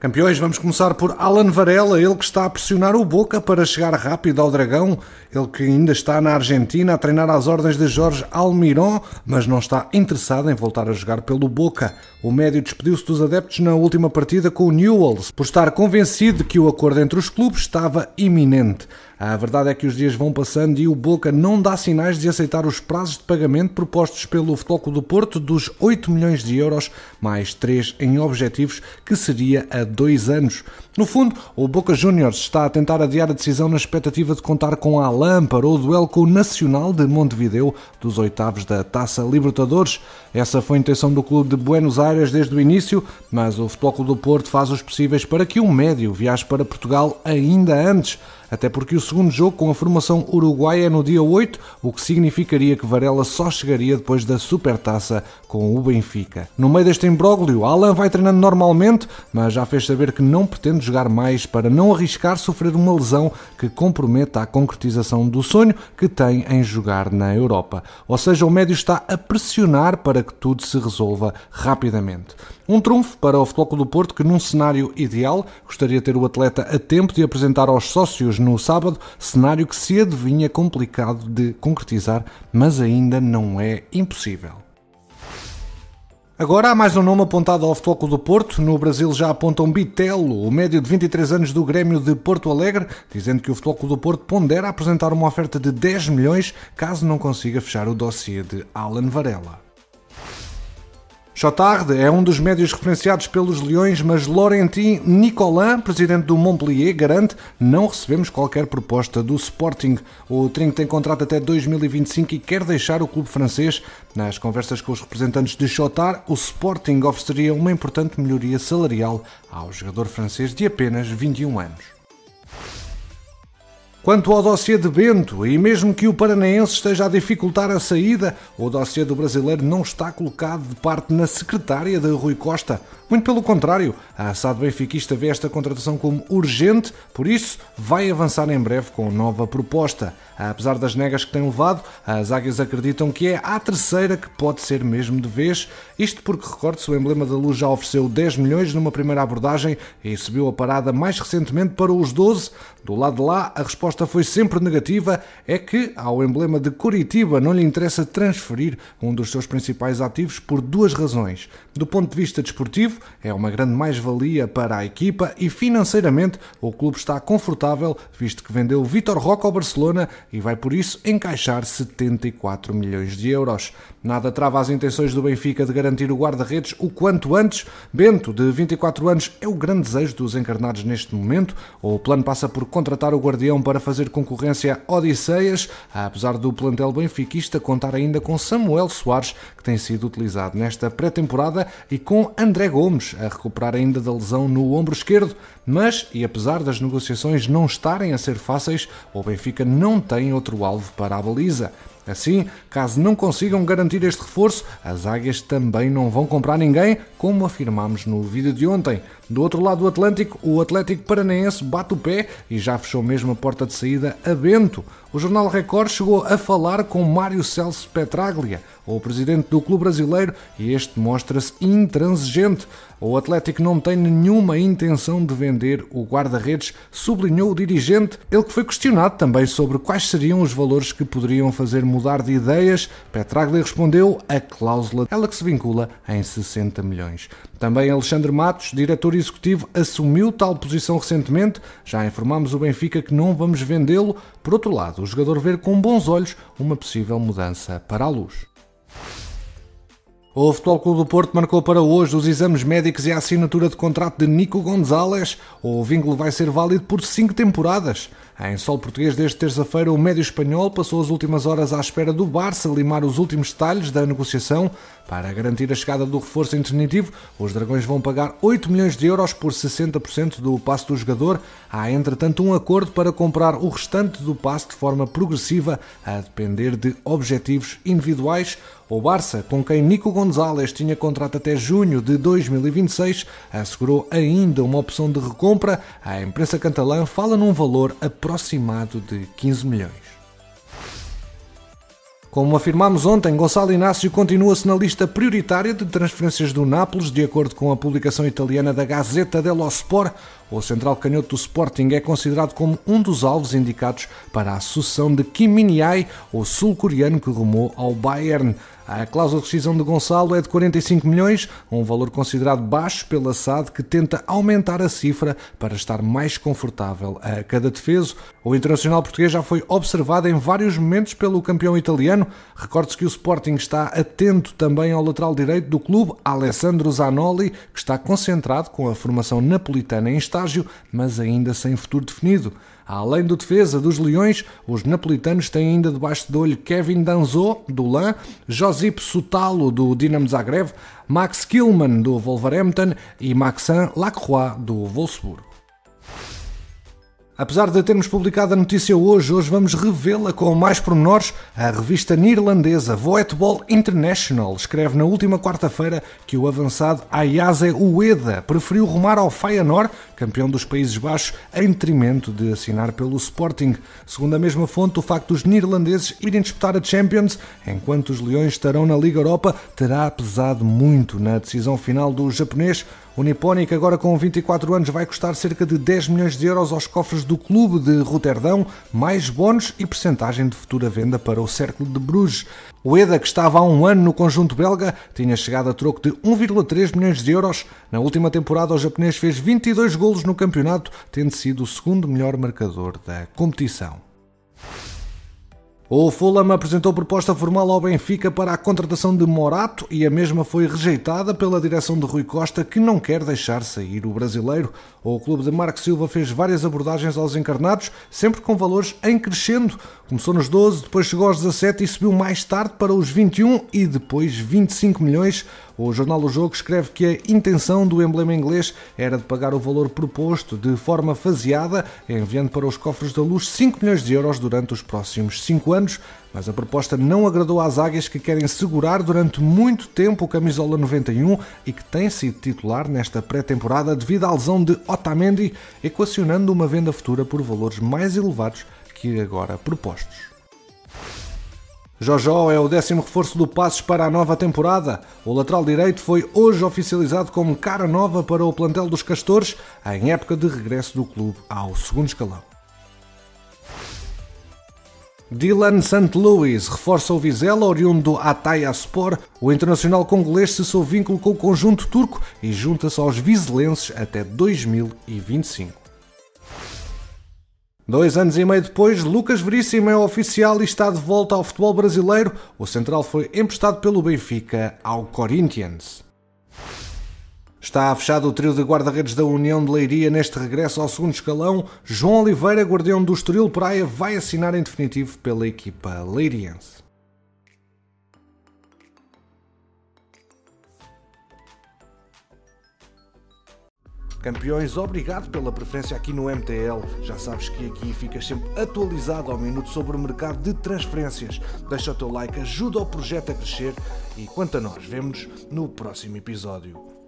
Campeões, vamos começar por Alan Varela, ele que está a pressionar o Boca para chegar rápido ao Dragão, ele que ainda está na Argentina a treinar às ordens de Jorge Almiron, mas não está interessado em voltar a jogar pelo Boca. O médio despediu-se dos adeptos na última partida com o Newells, por estar convencido que o acordo entre os clubes estava iminente. A verdade é que os dias vão passando e o Boca não dá sinais de aceitar os prazos de pagamento propostos pelo Futebol do Porto dos 8 milhões de euros, mais 3 em objetivos, que seria a 2 anos. No fundo, o Boca Juniors está a tentar adiar a decisão na expectativa de contar com a Alain para o duelo com o Nacional de Montevideo dos oitavos da Taça Libertadores. Essa foi a intenção do clube de Buenos Aires desde o início, mas o Futebol do Porto faz os possíveis para que um médio viaje para Portugal ainda antes até porque o segundo jogo com a formação uruguaia é no dia 8, o que significaria que Varela só chegaria depois da supertaça com o Benfica. No meio deste imbróglio, Alan vai treinando normalmente, mas já fez saber que não pretende jogar mais para não arriscar sofrer uma lesão que comprometa a concretização do sonho que tem em jogar na Europa. Ou seja, o médio está a pressionar para que tudo se resolva rapidamente. Um trunfo para o Futebol Clube do Porto que, num cenário ideal, gostaria de ter o atleta a tempo de apresentar aos sócios no sábado, cenário que se adivinha complicado de concretizar, mas ainda não é impossível. Agora há mais um nome apontado ao Futebol do Porto. No Brasil já apontam Bitelo, o médio de 23 anos do Grêmio de Porto Alegre, dizendo que o Futebol do Porto pondera apresentar uma oferta de 10 milhões caso não consiga fechar o dossiê de Alan Varela. Chotard é um dos médios referenciados pelos Leões, mas Laurentin Nicolin, presidente do Montpellier, garante não recebemos qualquer proposta do Sporting. O Trinco tem contrato até 2025 e quer deixar o clube francês. Nas conversas com os representantes de Chotard, o Sporting ofereceria uma importante melhoria salarial ao jogador francês de apenas 21 anos. Quanto ao dossiê de Bento, e mesmo que o paranaense esteja a dificultar a saída, o dossiê do brasileiro não está colocado de parte na secretária de Rui Costa. Muito pelo contrário, a SAD benfiquista vê esta contratação como urgente, por isso vai avançar em breve com nova proposta. Apesar das negas que tem levado, as águias acreditam que é a terceira que pode ser mesmo de vez, isto porque, recorde-se, o emblema da luz já ofereceu 10 milhões numa primeira abordagem e subiu a parada mais recentemente para os 12. Do lado de lá, a resposta resposta foi sempre negativa é que ao emblema de Curitiba não lhe interessa transferir um dos seus principais ativos por duas razões. Do ponto de vista desportivo, é uma grande mais-valia para a equipa e financeiramente o clube está confortável, visto que vendeu Vitor Roque ao Barcelona e vai por isso encaixar 74 milhões de euros. Nada trava as intenções do Benfica de garantir o guarda-redes o quanto antes. Bento, de 24 anos, é o grande desejo dos encarnados neste momento, o plano passa por contratar o guardião para fazer concorrência a Odisseias, apesar do plantel benfiquista contar ainda com Samuel Soares, que tem sido utilizado nesta pré-temporada, e com André Gomes, a recuperar ainda da lesão no ombro esquerdo. Mas, e apesar das negociações não estarem a ser fáceis, o Benfica não tem outro alvo para a baliza. Assim, caso não consigam garantir este reforço, as águias também não vão comprar ninguém, como afirmámos no vídeo de ontem. Do outro lado do Atlântico, o Atlético Paranaense bate o pé e já fechou mesmo a porta de saída a Bento o Jornal Record chegou a falar com Mário Celso Petraglia, o presidente do clube brasileiro, e este mostra-se intransigente. O Atlético não tem nenhuma intenção de vender o guarda-redes, sublinhou o dirigente, ele que foi questionado também sobre quais seriam os valores que poderiam fazer mudar de ideias. Petraglia respondeu a cláusula, ela que se vincula em 60 milhões. Também Alexandre Matos, diretor executivo, assumiu tal posição recentemente. Já informámos o Benfica que não vamos vendê-lo. Por outro lado, o jogador vê com bons olhos uma possível mudança para a luz. O Futebol Clube do Porto marcou para hoje os exames médicos e a assinatura de contrato de Nico Gonzalez. O vínculo vai ser válido por cinco temporadas. Em sol português, desde terça-feira, o médio espanhol passou as últimas horas à espera do Barça limar os últimos detalhes da negociação. Para garantir a chegada do reforço intermitivo definitivo, os Dragões vão pagar 8 milhões de euros por 60% do passe do jogador. Há, entretanto, um acordo para comprar o restante do passe de forma progressiva, a depender de objetivos individuais. O Barça, com quem Nico Gonzalez tinha contrato até junho de 2026, assegurou ainda uma opção de recompra. A imprensa catalã fala num valor aproximado aproximado de 15 milhões. Como afirmámos ontem, Gonçalo Inácio continua-se na lista prioritária de transferências do Nápoles, de acordo com a publicação italiana da Gazeta dello Sport. O central canhoto do Sporting é considerado como um dos alvos indicados para a sucessão de Kim Min-jae, o sul-coreano que rumou ao Bayern. A cláusula de rescisão de Gonçalo é de 45 milhões, um valor considerado baixo pela SAD que tenta aumentar a cifra para estar mais confortável a cada defeso. O internacional português já foi observado em vários momentos pelo campeão italiano. Recorde-se que o Sporting está atento também ao lateral direito do clube, Alessandro Zanoli, que está concentrado com a formação napolitana em estágio, mas ainda sem futuro definido. Além do defesa dos Leões, os napolitanos têm ainda debaixo de olho Kevin Danzo, do Lã, Josip Sotalo, do Dinamo Zagreb, Max Kilman, do Wolverhampton e Maxin Lacroix, do Wolfsburgo. Apesar de termos publicado a notícia hoje, hoje vamos revê-la com mais pormenores. A revista neerlandesa Voetbal International escreve na última quarta-feira que o avançado Ayaze Ueda preferiu rumar ao Feyenoord, campeão dos Países Baixos, em detrimento de assinar pelo Sporting. Segundo a mesma fonte, o facto dos neerlandeses irem disputar a Champions, enquanto os Leões estarão na Liga Europa, terá pesado muito na decisão final do japonês. O Nipónico, agora com 24 anos, vai custar cerca de 10 milhões de euros aos cofres do clube de Roterdão, mais bónus e percentagem de futura venda para o Círculo de Bruges. O EDA, que estava há um ano no conjunto belga, tinha chegado a troco de 1,3 milhões de euros. Na última temporada, o japonês fez 22 golos no campeonato, tendo sido o segundo melhor marcador da competição. O Fulham apresentou proposta formal ao Benfica para a contratação de Morato e a mesma foi rejeitada pela direção de Rui Costa, que não quer deixar sair o brasileiro. O clube de Marco Silva fez várias abordagens aos encarnados, sempre com valores em crescendo. Começou nos 12, depois chegou aos 17 e subiu mais tarde para os 21 e depois 25 milhões. O jornal O Jogo escreve que a intenção do emblema inglês era de pagar o valor proposto de forma faseada, enviando para os cofres da luz 5 milhões de euros durante os próximos 5 anos anos, mas a proposta não agradou às águias que querem segurar durante muito tempo o camisola 91 e que tem sido titular nesta pré-temporada devido à lesão de Otamendi, equacionando uma venda futura por valores mais elevados que agora propostos. Jojó é o décimo reforço do Passos para a nova temporada. O lateral direito foi hoje oficializado como cara nova para o plantel dos Castores, em época de regresso do clube ao segundo escalão. Dylan St. Louis reforça o Vizela, oriundo do Atayaspor. O internacional congolês cessou vínculo com o conjunto turco e junta-se aos vizelenses até 2025. Dois anos e meio depois, Lucas Veríssimo é oficial e está de volta ao futebol brasileiro. O central foi emprestado pelo Benfica ao Corinthians. Está fechado o trio de guarda-redes da União de Leiria neste regresso ao segundo escalão. João Oliveira, guardião do Estoril Praia, vai assinar em definitivo pela equipa leiriense. Campeões, obrigado pela preferência aqui no MTL. Já sabes que aqui ficas sempre atualizado ao minuto sobre o mercado de transferências. Deixa o teu like, ajuda o projeto a crescer e quanto a nós, vemos no próximo episódio.